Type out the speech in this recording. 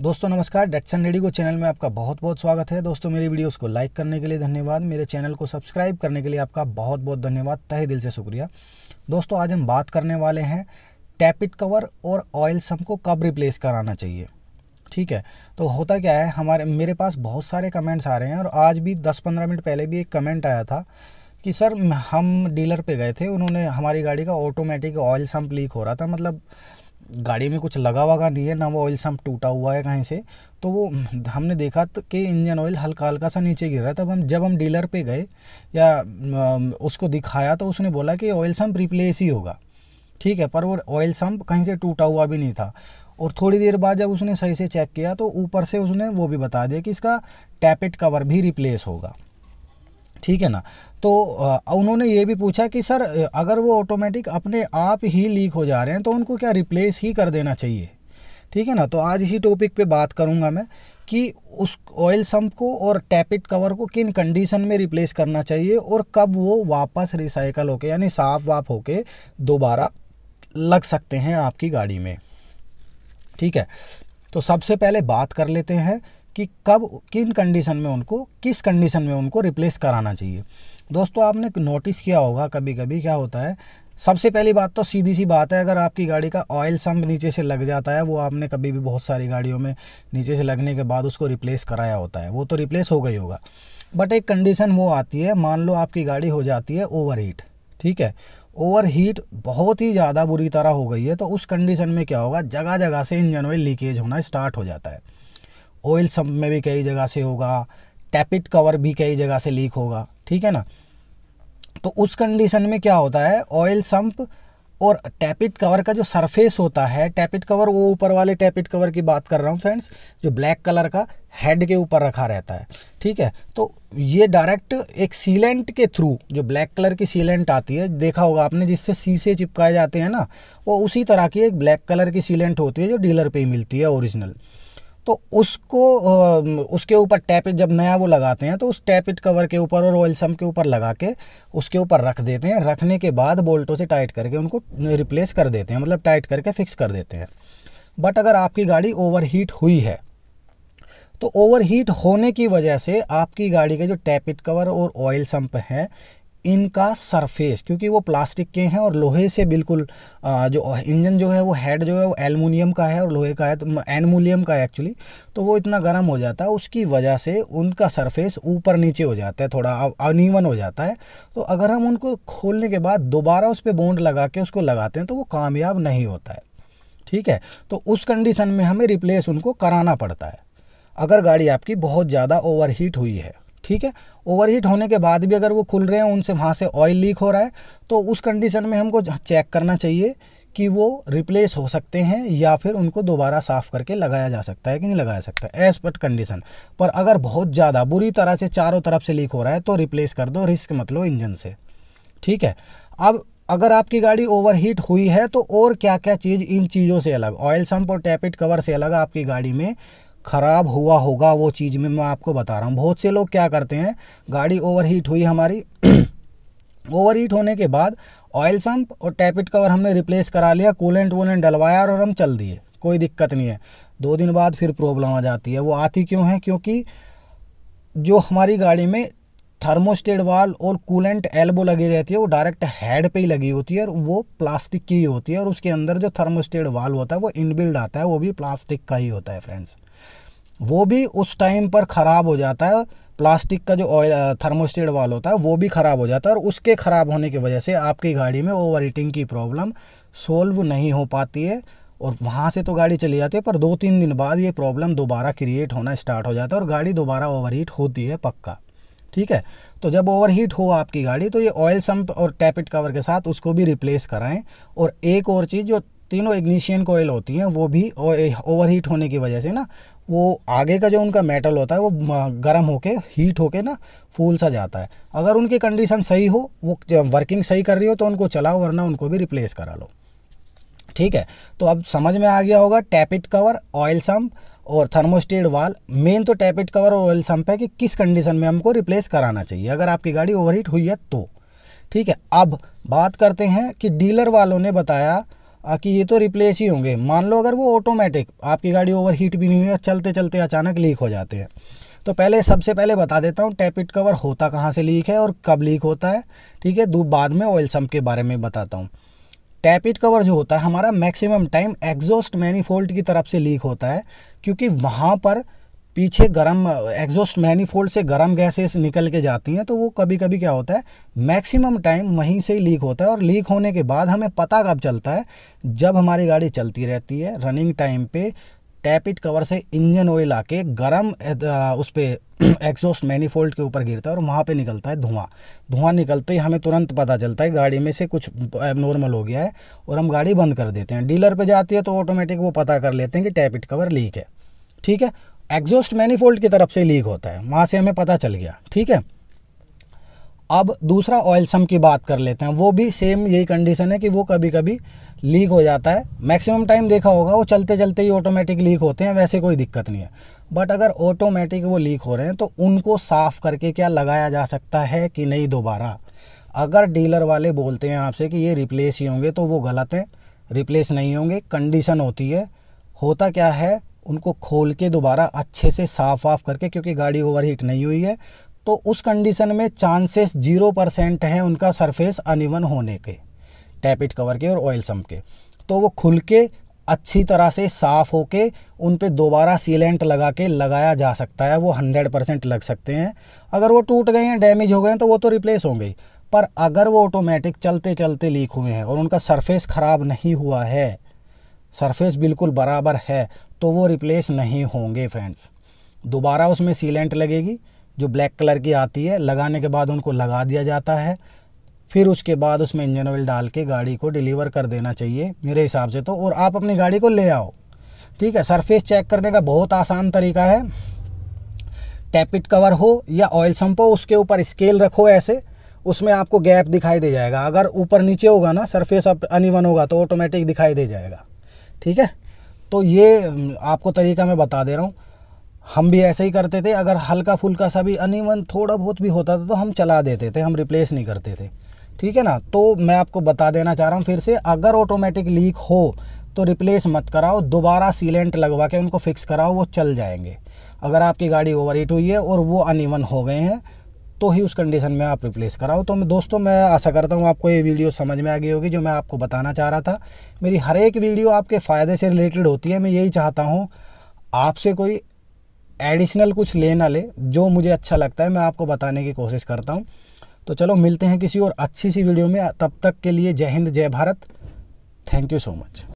दोस्तों नमस्कार डेट्सन को चैनल में आपका बहुत बहुत स्वागत है दोस्तों मेरे वीडियोस को लाइक करने के लिए धन्यवाद मेरे चैनल को सब्सक्राइब करने के लिए आपका बहुत बहुत धन्यवाद तहे दिल से शुक्रिया दोस्तों आज हम बात करने वाले हैं टैपिट कवर और ऑयल सम को कब रिप्लेस कराना चाहिए ठीक है तो होता क्या है हमारे मेरे पास बहुत सारे कमेंट्स आ रहे हैं और आज भी दस पंद्रह मिनट पहले भी एक कमेंट आया था कि सर हम डीलर पे गए थे उन्होंने हमारी गाड़ी का ऑटोमेटिक ऑयल सम्प लीक हो रहा था मतलब गाड़ी में कुछ लगा वगा नहीं है ना वो ऑयल सम टूटा हुआ है कहीं से तो वो हमने देखा तो कि इंजन ऑयल हल्का हल्का सा नीचे गिर रहा है तब हम जब हम डीलर पे गए या उसको दिखाया तो उसने बोला कि ऑयल सम्प रिप्लेस ही होगा ठीक है पर वो ऑयल सम्प कहीं से टूटा हुआ भी नहीं था और थोड़ी देर बाद जब उसने सही से चेक किया तो ऊपर से उसने वो भी बता दिया कि इसका टैपेट कवर भी रिप्लेस होगा ठीक है ना तो उन्होंने ये भी पूछा कि सर अगर वो ऑटोमेटिक अपने आप ही लीक हो जा रहे हैं तो उनको क्या रिप्लेस ही कर देना चाहिए ठीक है ना तो आज इसी टॉपिक पे बात करूँगा मैं कि उस ऑयल सम्प को और टैपिट कवर को किन कंडीशन में रिप्लेस करना चाहिए और कब वो वापस रिसाइकल होके यानी साफ वाफ होके दोबारा लग सकते हैं आपकी गाड़ी में ठीक है तो सबसे पहले बात कर लेते हैं कि कब किन कंडीशन में उनको किस कंडीशन में उनको रिप्लेस कराना चाहिए दोस्तों आपने नोटिस किया होगा कभी कभी क्या होता है सबसे पहली बात तो सीधी सी बात है अगर आपकी गाड़ी का ऑयल सम्प नीचे से लग जाता है वो आपने कभी भी बहुत सारी गाड़ियों में नीचे से लगने के बाद उसको रिप्लेस कराया होता है वो तो रिप्लेस हो गई होगा बट एक कंडीशन वो आती है मान लो आपकी गाड़ी हो जाती है ओवर हीट ठीक है ओवर हीट बहुत ही ज़्यादा बुरी तरह हो गई है तो उस कंडीशन में क्या होगा जगह जगह से इंजन ऑयल लीकेज होना स्टार्ट हो जाता है ऑयल सब में भी कई जगह से होगा टैपिट कवर भी कई जगह से लीक होगा ठीक है ना तो उस कंडीशन में क्या होता है ऑयल सम्प और टैपिट कवर का जो सरफेस होता है टैपिट कवर वो ऊपर वाले टैपिट कवर की बात कर रहा हूँ फ्रेंड्स जो ब्लैक कलर का हेड के ऊपर रखा रहता है ठीक है तो ये डायरेक्ट एक सीलेंट के थ्रू जो ब्लैक कलर की सीलेंट आती है देखा होगा आपने जिससे शीशे चिपकाए जाते हैं ना वो उसी तरह की एक ब्लैक कलर की सीलेंट होती है जो डीलर पर ही मिलती है ओरिजिनल तो उसको उसके ऊपर टैपिट जब नया वो लगाते हैं तो उस टैपिट कवर के ऊपर और ऑयल सम के ऊपर लगा के उसके ऊपर रख देते हैं रखने के बाद बोल्टों से टाइट करके उनको रिप्लेस कर देते हैं मतलब टाइट करके फिक्स कर देते हैं बट अगर आपकी गाड़ी ओवरहीट हुई है तो ओवरहीट होने की वजह से आपकी गाड़ी के जो टैपिट कवर और ऑयल सम्प हैं इनका सरफेस क्योंकि वो प्लास्टिक के हैं और लोहे से बिल्कुल जो इंजन जो है वो हेड जो है वो एलमिनियम का है और लोहे का है तो एनमोलियम का है एक्चुअली तो वो इतना गर्म हो जाता है उसकी वजह से उनका सरफेस ऊपर नीचे हो जाता है थोड़ा अनिवन हो जाता है तो अगर हम उनको खोलने के बाद दोबारा उस पर बोंड लगा के उसको लगाते हैं तो वो कामयाब नहीं होता है ठीक है तो उस कंडीशन में हमें रिप्लेस उनको कराना पड़ता है अगर गाड़ी आपकी बहुत ज़्यादा ओवरहीट हुई है ठीक है ओवरहीट होने के बाद भी अगर वो खुल रहे हैं उनसे वहाँ से ऑयल लीक हो रहा है तो उस कंडीशन में हमको चेक करना चाहिए कि वो रिप्लेस हो सकते हैं या फिर उनको दोबारा साफ़ करके लगाया जा सकता है कि नहीं लगाया सकता एज पर कंडीशन पर अगर बहुत ज़्यादा बुरी तरह से चारों तरफ से लीक हो रहा है तो रिप्लेस कर दो रिस्क मत लो इंजन से ठीक है अब अगर आपकी गाड़ी ओवरहीट हुई है तो और क्या क्या चीज़ इन चीज़ों से अलग ऑयल सम्प और टैपिट कवर से अलग आपकी गाड़ी में ख़राब हुआ होगा वो चीज़ में मैं आपको बता रहा हूँ बहुत से लोग क्या करते हैं गाड़ी ओवर हीट हुई हमारी ओवर हीट होने के बाद ऑयल सम्प और टैपिट कवर हमने रिप्लेस करा लिया कूलेंट वूलेंट डलवाया और हम चल दिए कोई दिक्कत नहीं है दो दिन बाद फिर प्रॉब्लम आ जाती है वो आती क्यों है क्योंकि जो हमारी गाड़ी में थर्मोस्टेट वाल और कूलेंट एल्बो लगी रहती है वो डायरेक्ट हेड पे ही लगी होती है और वो प्लास्टिक की ही होती है और उसके अंदर जो थर्मोस्टेट वाल होता है वो इनबिल्ड आता है वो भी प्लास्टिक का ही होता है फ्रेंड्स वो भी उस टाइम पर ख़राब हो जाता है प्लास्टिक का जो ऑयल थर्मोस्टेट वाल होता है वो भी ख़राब हो जाता है और उसके ख़राब होने की वजह से आपकी गाड़ी में ओवर हीटिंग की प्रॉब्लम सोल्व नहीं हो पाती है और वहाँ से तो गाड़ी चली जाती है पर दो तीन दिन बाद ये प्रॉब्लम दोबारा क्रिएट होना स्टार्ट हो जाता है और गाड़ी दोबारा ओवर हीट होती है पक्का ठीक है तो जब ओवरहीट हो आपकी गाड़ी तो ये ऑयल सम्प और टैपिट कवर के साथ उसको भी रिप्लेस कराएं और एक और चीज़ जो तीनों इग्निशियन कोयल होती हैं वो भी ओवर हीट होने की वजह से ना वो आगे का जो उनका मेटल होता है वो गर्म होके हीट होके ना फूल सा जाता है अगर उनकी कंडीशन सही हो वो वर्किंग सही कर रही हो तो उनको चलाओ वरना उनको भी रिप्लेस करा लो ठीक है तो अब समझ में आ गया होगा टैपिट कवर ऑयल सम्प और थर्मोस्टेट वाल मेन तो टैपेट कवर और ऑयल सम्प है कि किस कंडीशन में हमको रिप्लेस कराना चाहिए अगर आपकी गाड़ी ओवरहीट हुई है तो ठीक है अब बात करते हैं कि डीलर वालों ने बताया कि ये तो रिप्लेस ही होंगे मान लो अगर वो ऑटोमेटिक आपकी गाड़ी ओवर हीट भी नहीं हुई है चलते चलते अचानक लीक हो जाते हैं तो पहले सबसे पहले बता देता हूँ टैपिट कवर होता कहाँ से लीक है और कब लीक होता है ठीक है दो बाद में ऑयल सम्प के बारे में बताता हूँ टैपिट कवर जो होता है हमारा मैक्सिमम टाइम एग्जॉस्ट मैनीफोल्ड की तरफ से लीक होता है क्योंकि वहाँ पर पीछे गर्म एग्जॉस्ट मैनीफोल्ड से गर्म गैसेस निकल के जाती हैं तो वो कभी कभी क्या होता है मैक्सिमम टाइम वहीं से ही लीक होता है और लीक होने के बाद हमें पता कब चलता है जब हमारी गाड़ी चलती रहती है रनिंग टाइम पे टैपिट कवर से इंजन ऑयल आके गर्म उस पर एग्जॉस्ट मैनीफोल्ड के ऊपर गिरता है और वहाँ पे निकलता है धुआं धुआं निकलते ही हमें तुरंत पता चलता है गाड़ी में से कुछ नॉर्मल हो गया है और हम गाड़ी बंद कर देते हैं डीलर पे जाती है तो ऑटोमेटिक वो पता कर लेते हैं कि टैपिट कवर लीक है ठीक है एग्जॉस्ट मैनीफोल्ड की तरफ से लीक होता है वहाँ से हमें पता चल गया ठीक है अब दूसरा ऑयल सम की बात कर लेते हैं वो भी सेम यही कंडीशन है कि वो कभी कभी लीक हो जाता है मैक्सिमम टाइम देखा होगा वो चलते चलते ही ऑटोमेटिक लीक होते हैं वैसे कोई दिक्कत नहीं है बट अगर ऑटोमेटिक वो लीक हो रहे हैं तो उनको साफ़ करके क्या लगाया जा सकता है कि नहीं दोबारा अगर डीलर वाले बोलते हैं आपसे कि ये रिप्लेस ही होंगे तो वो गलत हैं रिप्लेस नहीं होंगे कंडीशन होती है होता क्या है उनको खोल के दोबारा अच्छे से साफ़ वाफ करके क्योंकि गाड़ी ओवर हीट नहीं हुई है तो उस कंडीशन में चांसेस जीरो परसेंट हैं उनका सरफेस अनिवन होने के टैपिट कवर के और ऑयल सम के तो वो खुल के अच्छी तरह से साफ़ हो के उन पर दोबारा सीलेंट लगा के लगाया जा सकता है वो हंड्रेड परसेंट लग सकते हैं अगर वो टूट गए हैं डैमेज हो गए हैं तो वो तो रिप्लेस होंगे पर अगर वो ऑटोमेटिक चलते चलते लीक हुए हैं और उनका सरफेस ख़राब नहीं हुआ है सरफेस बिल्कुल बराबर है तो वो रिप्लेस नहीं होंगे फ्रेंड्स दोबारा उसमें सीलेंट लगेगी जो ब्लैक कलर की आती है लगाने के बाद उनको लगा दिया जाता है फिर उसके बाद उसमें इंजन ऑयल डाल के गाड़ी को डिलीवर कर देना चाहिए मेरे हिसाब से तो और आप अपनी गाड़ी को ले आओ ठीक है सरफेस चेक करने का बहुत आसान तरीका है टैपिट कवर हो या ऑयल सम्प हो उसके ऊपर स्केल रखो ऐसे उसमें आपको गैप दिखाई दे जाएगा अगर ऊपर नीचे होगा ना सरफेस अप अनिवन होगा तो ऑटोमेटिक दिखाई दे जाएगा ठीक है तो ये आपको तरीका मैं बता दे रहा हूँ हम भी ऐसे ही करते थे अगर हल्का फुल्का सा भी अनिवन थोड़ा बहुत भी होता था तो हम चला देते थे हम रिप्लेस नहीं करते थे ठीक है ना तो मैं आपको बता देना चाह रहा हूँ फिर से अगर ऑटोमेटिक लीक हो तो रिप्लेस मत कराओ दोबारा सीलेंट लगवा के उनको फिक्स कराओ वो चल जाएंगे अगर आपकी गाड़ी ओवर हीट हुई है और वो अनइवन हो गए हैं तो ही उस कंडीशन में आप रिप्लेस कराओ तो मैं दोस्तों मैं आशा करता हूँ आपको ये वीडियो समझ में आ गई होगी जो मैं आपको बताना चाह रहा था मेरी हर एक वीडियो आपके फ़ायदे से रिलेटेड होती है मैं यही चाहता हूँ आपसे कोई एडिशनल कुछ ले ना ले जो मुझे अच्छा लगता है मैं आपको बताने की कोशिश करता हूँ तो चलो मिलते हैं किसी और अच्छी सी वीडियो में तब तक के लिए जय हिंद जय Bharat thank you so much